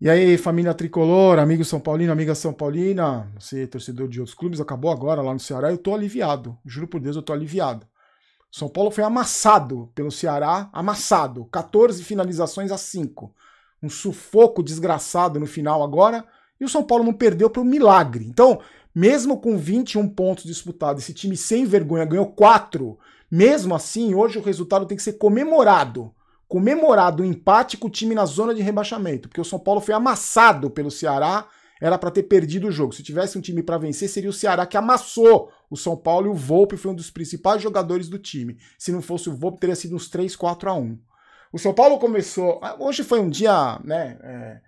E aí, família tricolor, amigo São Paulino, amiga São Paulina, você torcedor de outros clubes, acabou agora lá no Ceará, eu tô aliviado. Juro por Deus, eu tô aliviado. São Paulo foi amassado pelo Ceará, amassado. 14 finalizações a 5. Um sufoco desgraçado no final agora. E o São Paulo não perdeu para um milagre. Então, mesmo com 21 pontos disputados, esse time sem vergonha ganhou 4. Mesmo assim, hoje o resultado tem que ser comemorado comemorado o empate com o time na zona de rebaixamento, porque o São Paulo foi amassado pelo Ceará, era para ter perdido o jogo. Se tivesse um time para vencer, seria o Ceará que amassou o São Paulo e o Volpe foi um dos principais jogadores do time. Se não fosse o Volpe, teria sido uns 3, 4 a 1. O São Paulo começou. Ah, hoje foi um dia, né? É,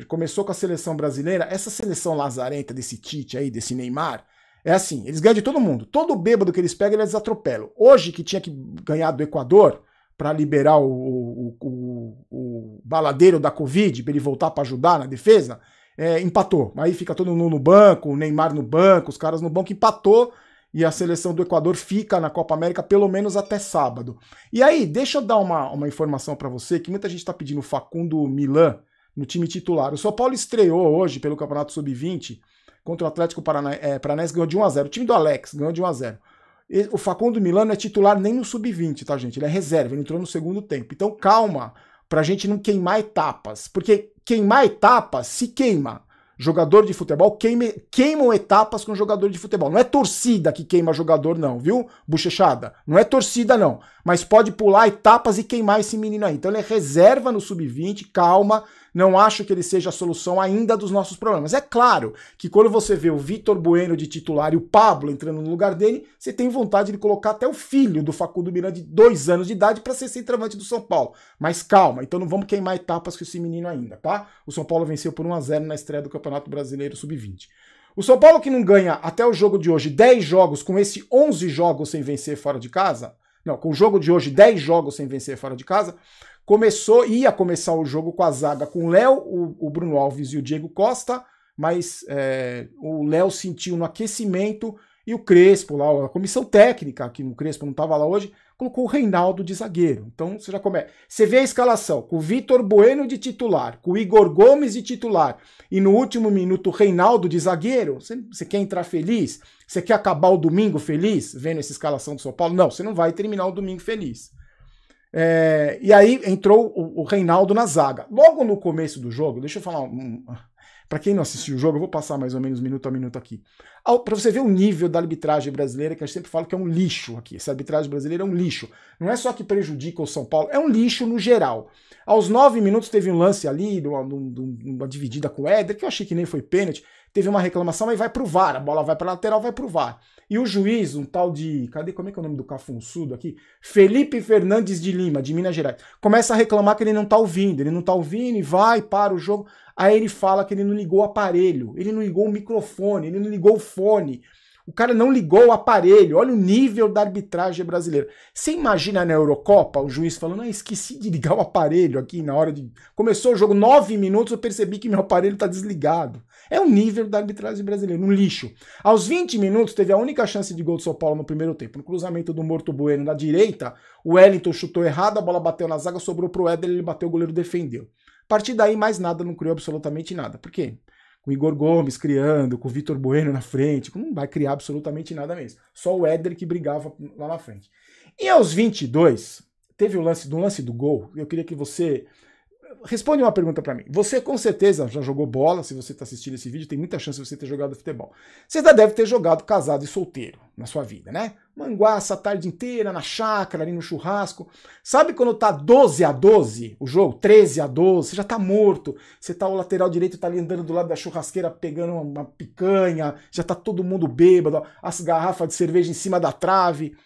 é, começou com a seleção brasileira. Essa seleção lazarenta desse Tite aí, desse Neymar, é assim: eles ganham de todo mundo. Todo bêbado que eles pegam, eles atropelam. Hoje, que tinha que ganhar do Equador, para liberar o, o, o, o, baladeiro da Covid, para ele voltar para ajudar na defesa, é, empatou. Aí fica todo mundo no banco, o Neymar no banco, os caras no banco, empatou e a seleção do Equador fica na Copa América pelo menos até sábado. E aí, deixa eu dar uma, uma informação para você, que muita gente está pedindo Facundo Milan no time titular. O São Paulo estreou hoje pelo Campeonato Sub-20 contra o Atlético é, Paranaense é, ganhou de 1 a 0 O time do Alex ganhou de 1 a 0 o Facundo Milano é titular nem no sub-20, tá, gente? Ele é reserva, ele entrou no segundo tempo. Então, calma, pra gente não queimar etapas. Porque queimar etapas se queima. Jogador de futebol queimam etapas com jogador de futebol. Não é torcida que queima jogador, não, viu? Bochechada. Não é torcida, não. Mas pode pular etapas e queimar esse menino aí. Então ele é reserva no sub-20, calma. Não acho que ele seja a solução ainda dos nossos problemas. É claro que quando você vê o Vitor Bueno de titular e o Pablo entrando no lugar dele, você tem vontade de colocar até o filho do Facundo Miranda de dois anos de idade para ser centroavante do São Paulo. Mas calma, então não vamos queimar etapas com esse menino ainda, tá? O São Paulo venceu por 1 a 0 na estreia do Campeonato Brasileiro Sub-20. O São Paulo que não ganha até o jogo de hoje 10 jogos com esse 11 jogos sem vencer fora de casa, não, com o jogo de hoje 10 jogos sem vencer fora de casa, Começou, ia começar o jogo com a zaga com o Léo, o, o Bruno Alves e o Diego Costa, mas é, o Léo sentiu no aquecimento e o Crespo lá, a comissão técnica, que o Crespo não estava lá hoje, colocou o Reinaldo de zagueiro. Então você já começa. Você vê a escalação com o Vitor Bueno de titular, com o Igor Gomes de titular e no último minuto o Reinaldo de zagueiro. Você, você quer entrar feliz? Você quer acabar o domingo feliz vendo essa escalação do São Paulo? Não, você não vai terminar o domingo feliz. É, e aí entrou o, o, Reinaldo na zaga. Logo no começo do jogo, deixa eu falar. Um, para quem não assistiu o jogo, eu vou passar mais ou menos minuto a minuto aqui. Para você ver o nível da arbitragem brasileira, que eu sempre falo que é um lixo aqui. Essa arbitragem brasileira é um lixo. Não é só que prejudica o São Paulo, é um lixo no geral. Aos nove minutos teve um lance ali, uma, uma, uma dividida com o Éder, que eu achei que nem foi pênalti teve uma reclamação, aí vai pro VAR, a bola vai para lateral, vai pro VAR. E o juiz, um tal de, cadê, como é que é o nome do cafunçudo aqui? Felipe Fernandes de Lima, de Minas Gerais, começa a reclamar que ele não tá ouvindo, ele não tá ouvindo e vai, para o jogo, aí ele fala que ele não ligou o aparelho, ele não ligou o microfone, ele não ligou o fone, o cara não ligou o aparelho. Olha o nível da arbitragem brasileira. Você imagina na Eurocopa o juiz falando: ah, esqueci de ligar o aparelho aqui na hora de. Começou o jogo, nove minutos, eu percebi que meu aparelho está desligado. É o nível da arbitragem brasileira, um lixo. Aos 20 minutos, teve a única chance de gol do São Paulo no primeiro tempo. No cruzamento do Morto Bueno na direita, o Wellington chutou errado, a bola bateu na zaga, sobrou pro Éder, ele bateu, o goleiro defendeu. A partir daí, mais nada, não criou absolutamente nada. Por quê? com o Igor Gomes criando, com o Vitor Bueno na frente, não vai criar absolutamente nada mesmo. Só o Éder que brigava lá na frente. E aos 22, teve o lance do lance do gol. Eu queria que você responde uma pergunta para mim. Você com certeza já jogou bola, se você está assistindo esse vídeo, tem muita chance de você ter jogado futebol. Você já deve ter jogado casado e solteiro na sua vida, né? Manguaça a tarde inteira, na chácara, ali no churrasco. Sabe quando tá 12 a 12 o jogo? 13 a 12, você já tá morto. Você tá o lateral direito, tá ali andando do lado da churrasqueira pegando uma, uma picanha, já tá todo mundo bêbado, as garrafas de cerveja em cima da trave.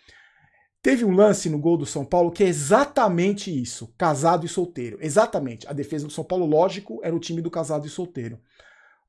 Teve um lance no gol do São Paulo que é exatamente isso: casado e solteiro. Exatamente. A defesa do São Paulo, lógico, era o time do casado e solteiro.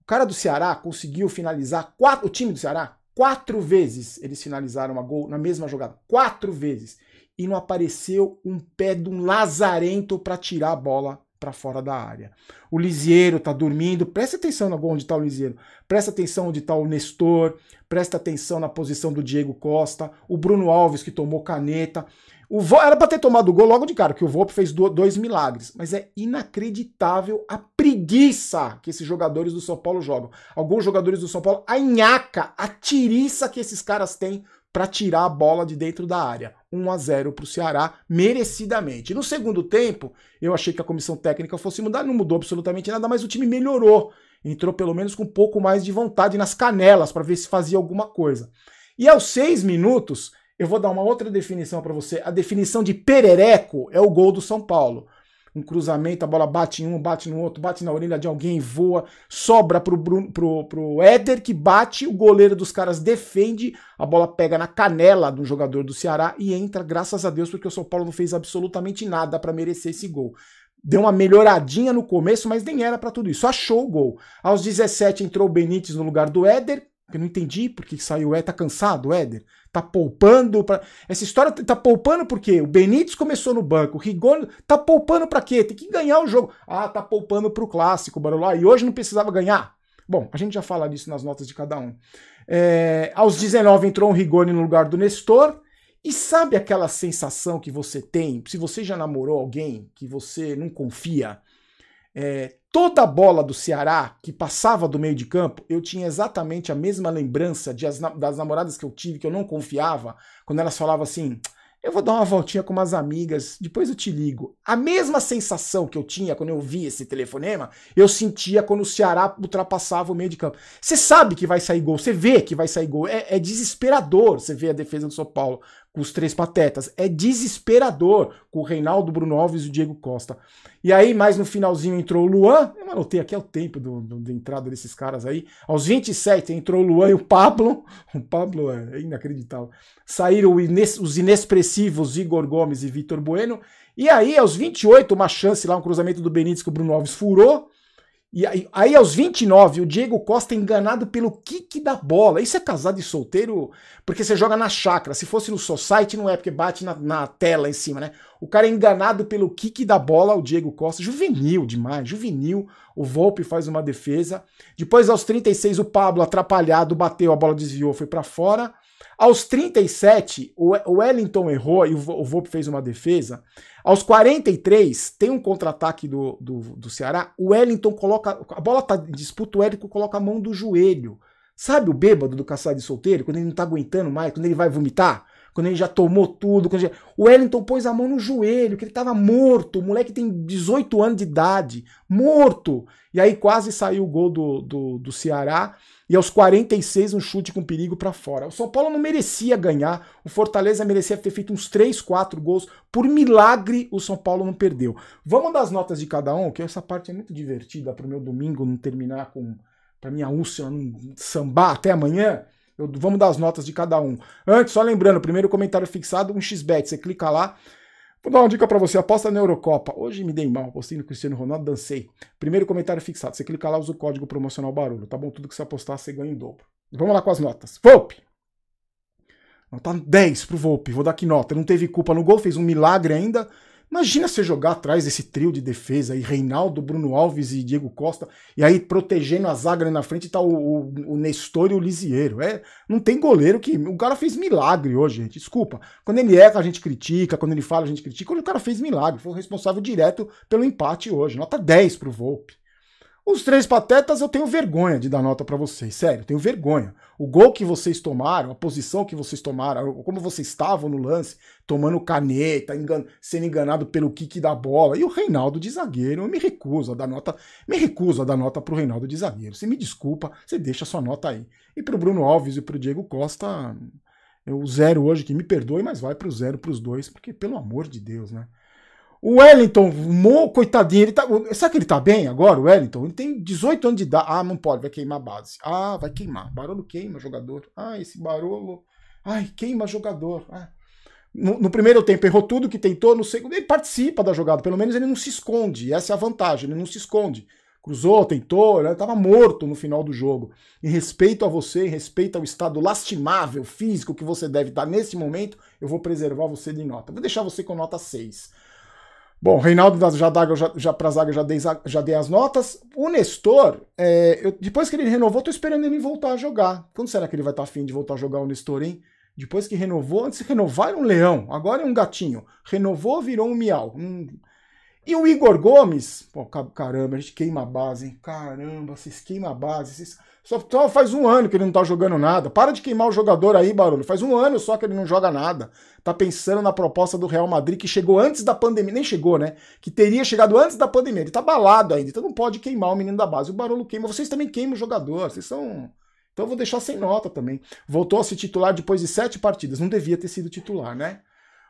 O cara do Ceará conseguiu finalizar quatro, o time do Ceará quatro vezes. Eles finalizaram a gol na mesma jogada, quatro vezes. E não apareceu um pé de um lazarento para tirar a bola para fora da área. O Lisieiro está dormindo, presta atenção no onde está o Lisieiro, presta atenção onde está o Nestor, presta atenção na posição do Diego Costa, o Bruno Alves que tomou caneta. O Vo... Era para ter tomado o gol logo de cara, que o Volpe fez dois milagres, mas é inacreditável a preguiça que esses jogadores do São Paulo jogam. Alguns jogadores do São Paulo, a nhaca, a tiriça que esses caras têm para tirar a bola de dentro da área. 1 a 0 para o Ceará, merecidamente. No segundo tempo, eu achei que a comissão técnica fosse mudar, não mudou absolutamente nada, mas o time melhorou. Entrou pelo menos com um pouco mais de vontade nas canelas para ver se fazia alguma coisa. E aos seis minutos, eu vou dar uma outra definição para você. A definição de perereco é o gol do São Paulo um cruzamento, a bola bate em um, bate no outro, bate na orelha de alguém, voa, sobra pro, Bruno, pro, pro Éder que bate, o goleiro dos caras defende, a bola pega na canela do jogador do Ceará e entra, graças a Deus, porque o São Paulo não fez absolutamente nada para merecer esse gol. Deu uma melhoradinha no começo, mas nem era para tudo isso. Achou o gol. Aos 17 entrou o Benítez no lugar do Éder, eu não entendi porque saiu o é, Tá cansado, Éder? Tá poupando para Essa história tá poupando por quê? O Benítez começou no banco, o Rigoni tá poupando para quê? Tem que ganhar o jogo. Ah, tá poupando pro clássico, barulho. e hoje não precisava ganhar. Bom, a gente já fala disso nas notas de cada um. É, aos 19 entrou um Rigoni no lugar do Nestor. E sabe aquela sensação que você tem, se você já namorou alguém que você não confia, é, Toda a bola do Ceará que passava do meio de campo, eu tinha exatamente a mesma lembrança as, das namoradas que eu tive, que eu não confiava, quando elas falavam assim: eu vou dar uma voltinha com umas amigas, depois eu te ligo. A mesma sensação que eu tinha quando eu vi esse telefonema, eu sentia quando o Ceará ultrapassava o meio de campo. Você sabe que vai sair gol, você vê que vai sair gol. É, é desesperador você ver a defesa do São Paulo com os três patetas. É desesperador com o Reinaldo, Bruno Alves e o Diego Costa. E aí, mais no finalzinho, entrou o Luan. Eu anotei aqui é o tempo do, do, da entrada desses caras aí. Aos 27 entrou o Luan e o Pablo. O Pablo é inacreditável. Saíram ines, os inexpressivos Igor Gomes e Vitor Bueno. E aí, aos 28, uma chance lá, um cruzamento do Benítez que o Bruno Alves furou. E aí, aí, aos 29, o Diego Costa é enganado pelo kick da bola. Isso é casado e solteiro? Porque você joga na chácara. Se fosse no society, não é, porque bate na, na tela em cima, né? O cara é enganado pelo kick da bola, o Diego Costa. Juvenil demais, juvenil. O Volpe faz uma defesa. Depois, aos 36, o Pablo, atrapalhado, bateu, a bola desviou, foi para fora. Aos 37, o Wellington errou e o Volpe fez uma defesa. Aos 43, tem um contra-ataque do, do, do Ceará. O Wellington coloca. A bola tá em disputa, o Wellington coloca a mão do joelho. Sabe o bêbado do caçado de solteiro, quando ele não tá aguentando mais, quando ele vai vomitar? quando ele já tomou tudo. Quando já... O Wellington pôs a mão no joelho, que ele estava morto. O moleque tem 18 anos de idade, morto. E aí quase saiu o gol do, do, do Ceará. E aos 46, um chute com perigo para fora. O São Paulo não merecia ganhar. O Fortaleza merecia ter feito uns 3, 4 gols. Por milagre, o São Paulo não perdeu. Vamos das notas de cada um, que essa parte é muito divertida para o meu domingo não terminar com. para minha úlcera não sambar até amanhã. Eu, vamos dar as notas de cada um. Antes, só lembrando, primeiro comentário fixado, um xbet, você clica lá. Vou dar uma dica para você, aposta na Eurocopa. Hoje me dei mal, apostei no Cristiano Ronaldo, dancei. Primeiro comentário fixado, você clica lá, usa o código promocional barulho, tá bom? Tudo que você apostar, você ganha em dobro. Vamos lá com as notas. Volpe! Nota 10 pro Volpe, vou dar que nota. Não teve culpa no gol, fez um milagre ainda. Imagina você jogar atrás desse trio de defesa aí, Reinaldo, Bruno Alves e Diego Costa, e aí protegendo a zaga na frente tá o, o, o, Nestor e o Lisieiro. É, não tem goleiro que. O cara fez milagre hoje, gente. Desculpa. Quando ele erra, a gente critica, quando ele fala, a gente critica. quando o cara fez milagre, foi o responsável direto pelo empate hoje. Nota 10 pro Volpe. Os três patetas eu tenho vergonha de dar nota para vocês, sério, tenho vergonha. O gol que vocês tomaram, a posição que vocês tomaram, como vocês estavam no lance, tomando caneta, engan sendo enganado pelo kick da bola. E o Reinaldo de zagueiro, eu me recuso a dar nota, me recuso a dar nota pro Reinaldo de zagueiro. Você me desculpa, você deixa sua nota aí. E pro Bruno Alves e pro Diego Costa, eu zero hoje, que me perdoe, mas vai pro zero pros dois, porque pelo amor de Deus, né? O Wellington, mo, coitadinho, ele tá. Será que ele tá bem agora, o Wellington? Ele tem 18 anos de idade. Ah, não pode, vai queimar a base. Ah, vai queimar. Barolo queima jogador. Ah, esse Barolo. Ai, queima jogador. Ah. No, no, primeiro tempo errou tudo que tentou, no segundo. Ele participa da jogada, pelo menos ele não se esconde. Essa é a vantagem, ele não se esconde. Cruzou, tentou, ele né, estava morto no final do jogo. Em respeito a você, em respeito ao estado lastimável físico que você deve estar nesse momento, eu vou preservar você de nota. Vou deixar você com nota 6. Bom, Reinaldo da Jadaga, já, já pra zaga já dei, já dei as notas. O Nestor, é, eu, depois que ele renovou, tô esperando ele voltar a jogar. Quando será que ele vai estar tá afim de voltar a jogar o Nestor, hein? Depois que renovou, antes de renovar era um leão, agora é um gatinho. Renovou, virou um miau. Hum, e o Igor Gomes, pô, caramba, a gente queima a base, hein? Caramba, vocês queimam a base. Vocês... Só, só, faz um ano que ele não tá jogando nada. Para de queimar o jogador aí, Barulho. Faz um ano só que ele não joga nada. Tá pensando na proposta do Real Madrid que chegou antes da pandemia. Nem chegou, né? Que teria chegado antes da pandemia. Ele tá balado ainda. Então não pode queimar o menino da base. O Barulho queima. Vocês também queimam o jogador. Vocês são. Então eu vou deixar sem nota também. Voltou a ser titular depois de sete partidas. Não devia ter sido titular, né?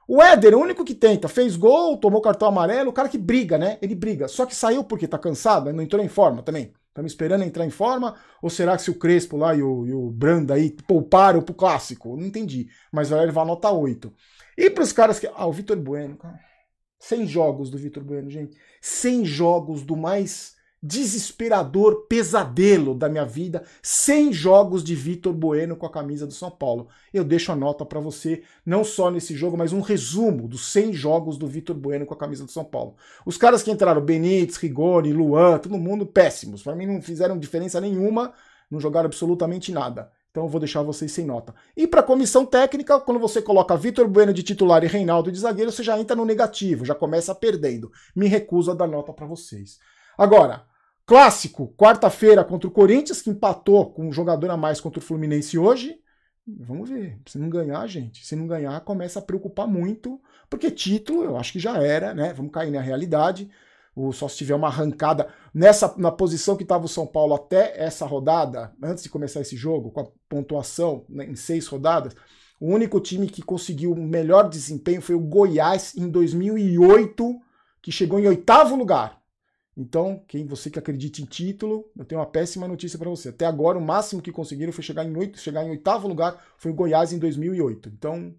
O Éder, o único que tenta, fez gol, tomou cartão amarelo, o cara que briga, né? Ele briga. Só que saiu porque tá cansado, né? não entrou em forma também. Tá me esperando entrar em forma, ou será que se o Crespo lá e o, e o aí pouparam pro clássico? Não entendi. Mas vai levar nota 8. E pros caras que. Ah, o Vitor Bueno, cara. 100 jogos do Vitor Bueno, gente. 100 jogos do mais desesperador pesadelo da minha vida, 100 jogos de Vitor Bueno com a camisa do São Paulo. Eu deixo a nota para você, não só nesse jogo, mas um resumo dos 100 jogos do Vitor Bueno com a camisa do São Paulo. Os caras que entraram, Benítez, Rigoni, Luan, todo mundo péssimos. Para mim não fizeram diferença nenhuma, não jogaram absolutamente nada. Então eu vou deixar vocês sem nota. E para comissão técnica, quando você coloca Vitor Bueno de titular e Reinaldo de zagueiro, você já entra no negativo, já começa perdendo. Me recuso a dar nota para vocês. Agora, clássico, quarta-feira contra o Corinthians, que empatou com um jogador a mais contra o Fluminense hoje. Vamos ver. Se não ganhar, gente, se não ganhar, começa a preocupar muito, porque título eu acho que já era, né? Vamos cair na realidade. Ou só se tiver uma arrancada nessa na posição que estava o São Paulo até essa rodada, antes de começar esse jogo, com a pontuação né, em seis rodadas. O único time que conseguiu o melhor desempenho foi o Goiás em 2008, que chegou em oitavo lugar. Então, quem você que acredita em título, eu tenho uma péssima notícia para você. Até agora, o máximo que conseguiram foi chegar em, oito, chegar em oitavo lugar, foi o Goiás em 2008. Então,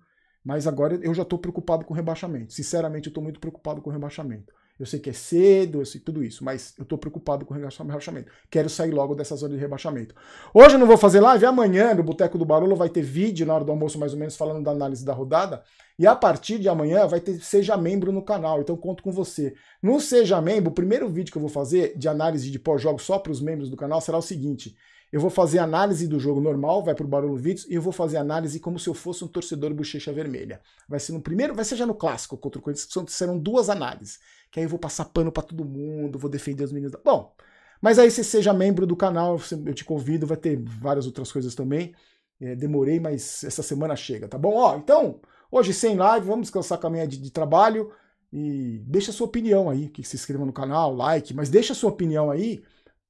mas agora eu já estou preocupado com o rebaixamento. Sinceramente, eu estou muito preocupado com o rebaixamento. Eu sei que é cedo, eu sei tudo isso, mas eu estou preocupado com o rebaixamento. Quero sair logo dessa zona de rebaixamento. Hoje eu não vou fazer live, amanhã no Boteco do Barulho vai ter vídeo na hora do almoço, mais ou menos, falando da análise da rodada. E a partir de amanhã vai ter Seja Membro no canal, então conto com você. No Seja Membro, o primeiro vídeo que eu vou fazer de análise de pós-jogo só para os membros do canal será o seguinte. Eu vou fazer análise do jogo normal, vai para o Barulho Vídeos, e eu vou fazer análise como se eu fosse um torcedor bochecha vermelha. Vai ser no primeiro, vai ser já no clássico contra o Corinthians, serão duas análises. Que aí eu vou passar pano para todo mundo, vou defender os meninos. Da... Bom, mas aí você seja membro do canal, eu te convido, vai ter várias outras coisas também. É, demorei, mas essa semana chega, tá bom? Ó, então, Hoje sem live, vamos descansar com a minha de, de trabalho e deixa a sua opinião aí, que se inscreva no canal, like, mas deixa a sua opinião aí.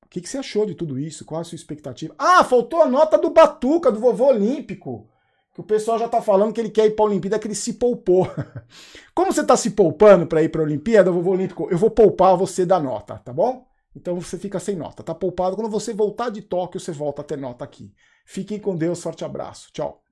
O que, que você achou de tudo isso? Qual a sua expectativa? Ah, faltou a nota do Batuca, do vovô Olímpico. Que o pessoal já está falando que ele quer ir para a Olimpíada, que ele se poupou. Como você está se poupando para ir para a Olimpíada, vovô Olímpico, eu vou poupar você da nota, tá bom? Então você fica sem nota, tá poupado. Quando você voltar de Tóquio, você volta a ter nota aqui. Fiquem com Deus, forte abraço. Tchau.